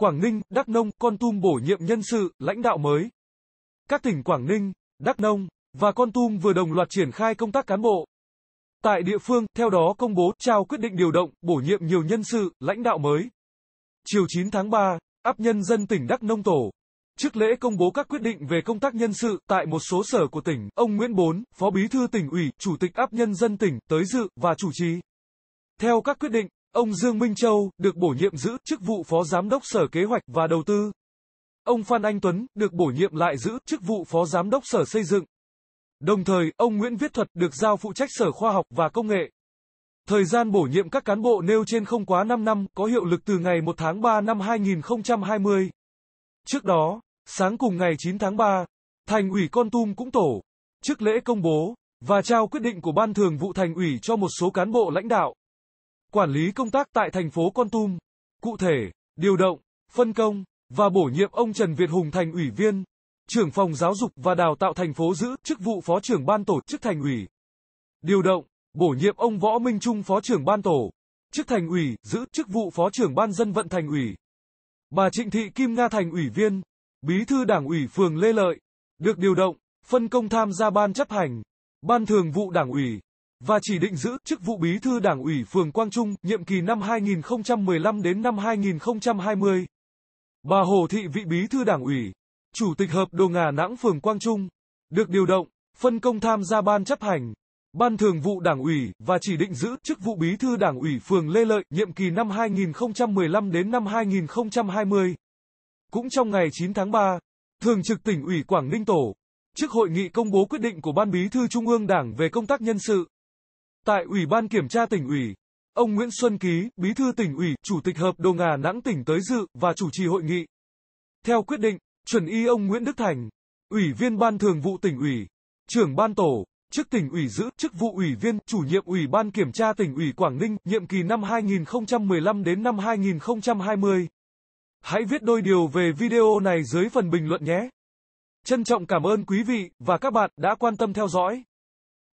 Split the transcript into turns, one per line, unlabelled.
Quảng Ninh, Đắk Nông, Con Tum bổ nhiệm nhân sự, lãnh đạo mới. Các tỉnh Quảng Ninh, Đắk Nông và Con Tum vừa đồng loạt triển khai công tác cán bộ. Tại địa phương, theo đó công bố trao quyết định điều động, bổ nhiệm nhiều nhân sự, lãnh đạo mới. Chiều 9 tháng 3, áp nhân dân tỉnh Đắk Nông tổ Trước lễ công bố các quyết định về công tác nhân sự tại một số sở của tỉnh, ông Nguyễn Bốn, Phó Bí thư tỉnh ủy, Chủ tịch áp nhân dân tỉnh tới dự và chủ trì. Theo các quyết định, Ông Dương Minh Châu, được bổ nhiệm giữ chức vụ Phó Giám đốc Sở Kế hoạch và Đầu tư. Ông Phan Anh Tuấn, được bổ nhiệm lại giữ chức vụ Phó Giám đốc Sở Xây dựng. Đồng thời, ông Nguyễn Viết Thuật được giao phụ trách Sở Khoa học và Công nghệ. Thời gian bổ nhiệm các cán bộ nêu trên không quá 5 năm, có hiệu lực từ ngày 1 tháng 3 năm 2020. Trước đó, sáng cùng ngày 9 tháng 3, Thành ủy Con Tum cũng tổ chức lễ công bố và trao quyết định của Ban Thường vụ Thành ủy cho một số cán bộ lãnh đạo quản lý công tác tại thành phố Con Tum. Cụ thể, điều động, phân công và bổ nhiệm ông Trần Việt Hùng thành ủy viên, trưởng phòng giáo dục và đào tạo thành phố giữ chức vụ phó trưởng ban tổ chức thành ủy. Điều động, bổ nhiệm ông Võ Minh Trung phó trưởng ban tổ chức thành ủy, giữ chức vụ phó trưởng ban dân vận thành ủy. Bà Trịnh Thị Kim Nga thành ủy viên, bí thư đảng ủy phường Lê Lợi, được điều động, phân công tham gia ban chấp hành, ban thường vụ đảng ủy và chỉ định giữ chức vụ bí thư Đảng ủy phường Quang Trung, nhiệm kỳ năm 2015 đến năm 2020. Bà Hồ Thị Vị bí thư Đảng ủy, Chủ tịch Hợp Đồ Ngà Nẵng phường Quang Trung, được điều động, phân công tham gia ban chấp hành, ban thường vụ Đảng ủy và chỉ định giữ chức vụ bí thư Đảng ủy phường Lê Lợi, nhiệm kỳ năm 2015 đến năm 2020. Cũng trong ngày 9 tháng 3, Thường trực tỉnh ủy Quảng Ninh tổ Trước hội nghị công bố quyết định của Ban Bí thư Trung ương Đảng về công tác nhân sự, Tại Ủy ban Kiểm tra tỉnh ủy, ông Nguyễn Xuân Ký, Bí thư tỉnh ủy, Chủ tịch Hợp đồng Hà Nẵng tỉnh tới dự và chủ trì hội nghị. Theo quyết định, chuẩn y ông Nguyễn Đức Thành, Ủy viên Ban Thường vụ tỉnh ủy, trưởng ban tổ, chức tỉnh ủy giữ chức vụ ủy viên, chủ nhiệm Ủy ban Kiểm tra tỉnh ủy Quảng Ninh, nhiệm kỳ năm 2015 đến năm 2020. Hãy viết đôi điều về video này dưới phần bình luận nhé. Trân trọng cảm ơn quý vị và các bạn đã quan tâm theo dõi.